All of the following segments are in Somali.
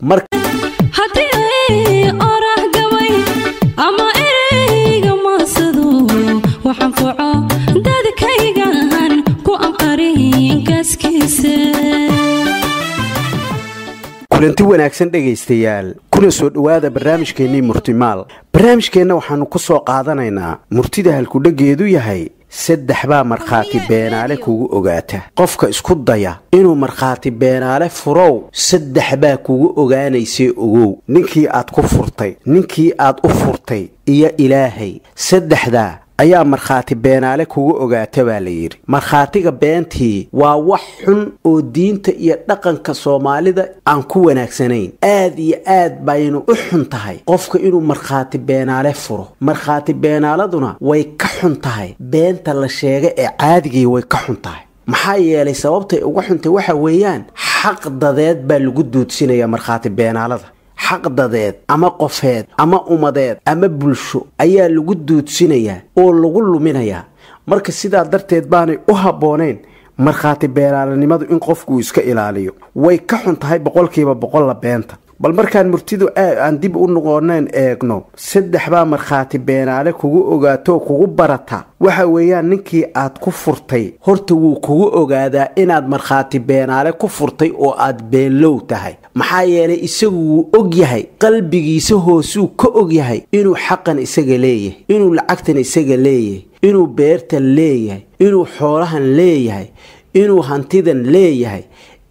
mar kulanti wanaagsan dhegaystayaal kuna soo dhowaada barnaamijkeennii murtimaal barnaamijkeenna waxaannu ku soo qaadanaynaa murtida halkudheggeedu yahay saddex baa markhaati beenaale kugu ogaata qofka isku daya inuu markhaati beenaale furow saddex baa kugu ogaanaysay ogow ninkii aad ku furtay ninkii aad u furtay iyo ilaahay saddexdaa ayaa markhaati beenaale kugu ogaata baa la yidhi markhaatiga beentii waa wax xun oo diinta iyo dhaqanka soomaalida aan ku wanaagsanayn aad iyo aad baynu u xun tahay qofka inuu markhaati beenaale furo markhaati beenaaladuna way ka xun tahay beenta la sheega ee caadigii way ka xun tahay maxaa yeelay sababtay uga xuntay waxa weeyaan xaq dadeed baa lagu duudsinayaa markhaati beenaalada xaqdadeed ama qofeed ama ummadeed ama bulsho ayaa lagu duudsinayaa oo lagu luminayaa marka sidaa darteed baanay u habbooneyn markhaati beeraalanimadu in qofkuu iska ilaaliyo way ka xun tahay boqolkiiba boqolla beenta bal markaan murtidu aan dib u noqonayn eegno saddex baa markhaati beenaale kugu ogaatoo kugu barata waxa weeyaan ninkii aad ku furtay horta wuu kugu ogaadaa inaad markhaati beenaale ku furtay oo aad beenlow tahay maxaa yeelay isagu wuu og yahay qalbigiisa hoosuu ka og yahay inuu xaqan isaga leeyahay inuu lacagtan isaga leeyahay inuu beertan leeyahay inuu xoolahan leeyahay inuu hantidan leeyahay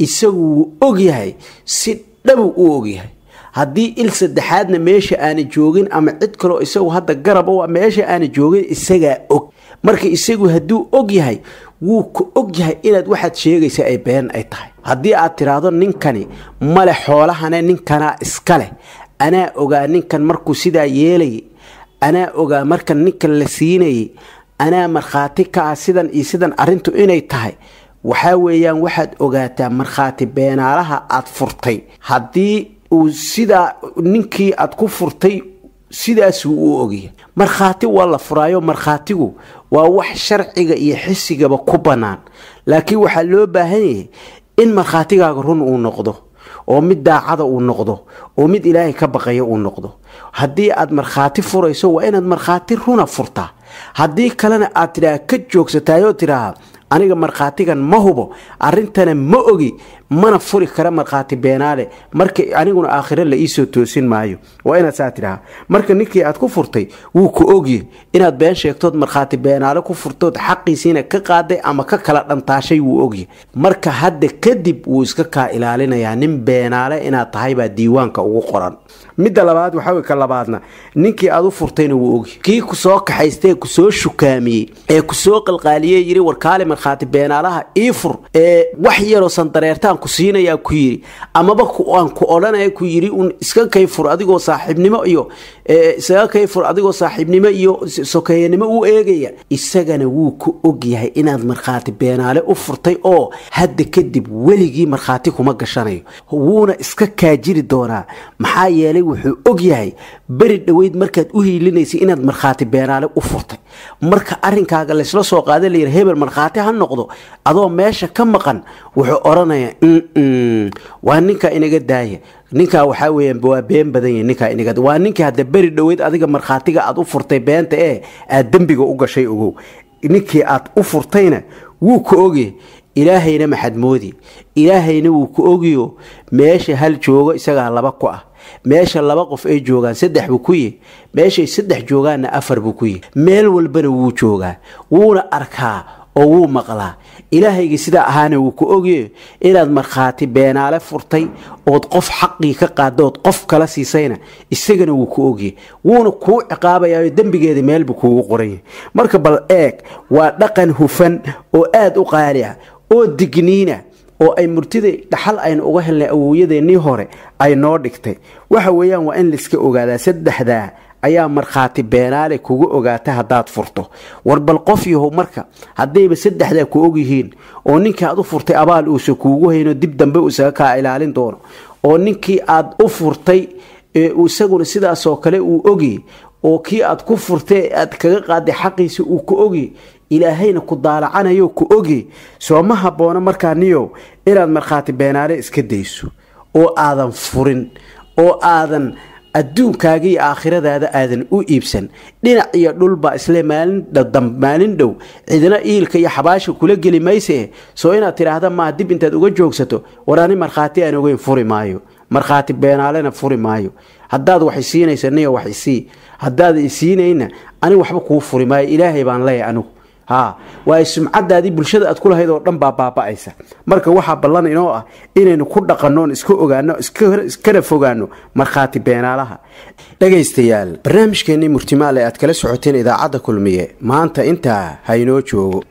isagu wuu og yahay si dhabu u og yahay haddii il saddexaadna meesha aana joogin ama cid kaleo isagu hadda garaba ah, waa meesha aana joogin isagaa og marka isagu hadduu og yahay wuu ka og yahay inaad waxaad sheegaysa ay been ay tahay haddii aad tiraahdo ninkani male xoolahane ninkanaa leh anaa ogaa ninkan markuu sidaa yeelayay anaa ogaa markan ninkan la siinayay anaa markhaati ka ah sidan iyo sidan arrintu inay tahay waxaa weeyaan waxaad ogaataa markhaati beenaalaha aad furtay haddii uu sidaa ninkii aad ku furtay sidaasuu u ogya markhaati waa la furaayo markhaatigu waa wax sharciga iyo xisigaba ku bannaan laakiin waxaa loo baahan yahay in markhaatigaaga run uu noqdo oo mid daacada uu noqdo oo mid ilaahay ka baqaya uu noqdo haddii aad markhaati furayso waa inaad markhaati runa furtaa haddii kalena aad tidhaah ka joogsataayoo tidhaaha aniga markhaatigan ma hubo arintana ma ogi mana furi kara markhaati beenaale marka aniguna aakhiro la iisoo toosin maayo waa inaad saa tidhaha marka ninkii aad ku furtay wuu ku ogye inaad been sheegtood markhaati beenaale ku furtood xaqiisiina ka qaaday ama ka kala dhantaashay wuu ogye marka hadda kadib wuu iska kaa ilaalinayaa nin beenaale inaad tahay baa diiwaanka ugu qoran midda labaad waxawy ka labaadna ninkii aad u furtayna wuu ogye kii kusoo kaxaystee kusoo shukaamiyey ee kusoo qalqaaliyey yiri warkaalima markhaati beenaalaha iifur e fur ee wax yaroo sandareertaan ku siinayaa ku yidhi amaba aan ku odhanaya ku yidhi uun iska kay adigoo saaxiibnimo iyo isaga kay adigoo saaxiibnimo iyo sokeeyanimo u eegaya isagana wuu ku ogyahay inaad markhaati beenaale u furtay oo hadda kadib weligii markhaati kuma gashanayo wuuna iska kaajiri doonaa maxaa yeelay wuxuu og yahay beri dhoweyd markaad u hiilinaysa inaad markhaati beenaale u furtay marka arinkaaga laysla soo qaada layii hebel markhaati ha noqdo adoo meesha ka maqan wuxuu odhanaya mm, mm, waa ninkaa inaga daaya ninkaa waxaa weeyaan waa been badan yahay ninkaa inaga waa ninkii hadda beri dhoweyd adiga markhaatiga aada u furtay beenta ee aada dembiga u gashay ogow ninkii aada u furtayna wuu ka ogyahay ilaahayna maxadmoodi ilaahayna wuu ku ogiyo meesha hal joogo isagaa laba ku ah meesha laba qof ay joogaan saddex buu ku yi meeshay saddex joogaanna afar buu ku yi meel walbana wuu joogaa wuuna arkaa oo wuu maqlaa ilaahayga sidaa ahaana wuu ku ogye inaad markhaati beenaale furtay ood qof xaqii ka qaada qof kala siisayna isagana wuu ku ogye wuuna kuu ciqaabayaayo dembigeeda meelbuu kuugu qoranya marka bal eeg waa dhaqan hufan oo aada u qaali ah oo digniina oo ay murtida dhaxal aynu uga helnay awowyadeenii hore ay noo dhigtay waxa weeyaan waa in layska ogaadaa saddexdaa ayaa markhaati beenaale kugu ogaata haddaad furto war bal qof yahow marka haddayba saddexdaa ku ogyihiin oo ninkii aad u furtay abaal uusa kuugu hayno dib dambe uu isaga kaa ilaalin doono oo ninkii aad u furtay ee isaguna sidaasoo kale uu ogi oo kii aad ku furtee aad kaga qaaday xaqiisa uu ku ogi ilaahayna ku daalacanayo ku ogi soo ma habboona markaa niyow inaad markhaati beenaale iska dayso oo aadan furin oo aadan adduunkaaga iyo aakhiradaada aadan u iibsan dhinac iyo dhulba isle maalin dhow cidina iilka iyo xabaasha kula geli mayse soo inaad tidhaahda maa dib intaad uga joogsato waraani markhaati aan ogeyn furi maayo markhaati beenaalena furi maayo haddaad wax isiinaysa niyo wax isii haddaad isiinayna ani waxba kuu furi maayo ilaahay baan leeyahay anigu ha waa ay sumcadaadii bulshada aad kulahayd oo dhan baa baaba marka waxaa ballan inoo ah inaynu ku dhaqannoon iska ogaano iskana fogaano markhaati beenaalaha dhegaystayaal barnaamijkeennii murtimaale aad kala socoteen idaacadda kulmiye maanta intaa haynoo joogo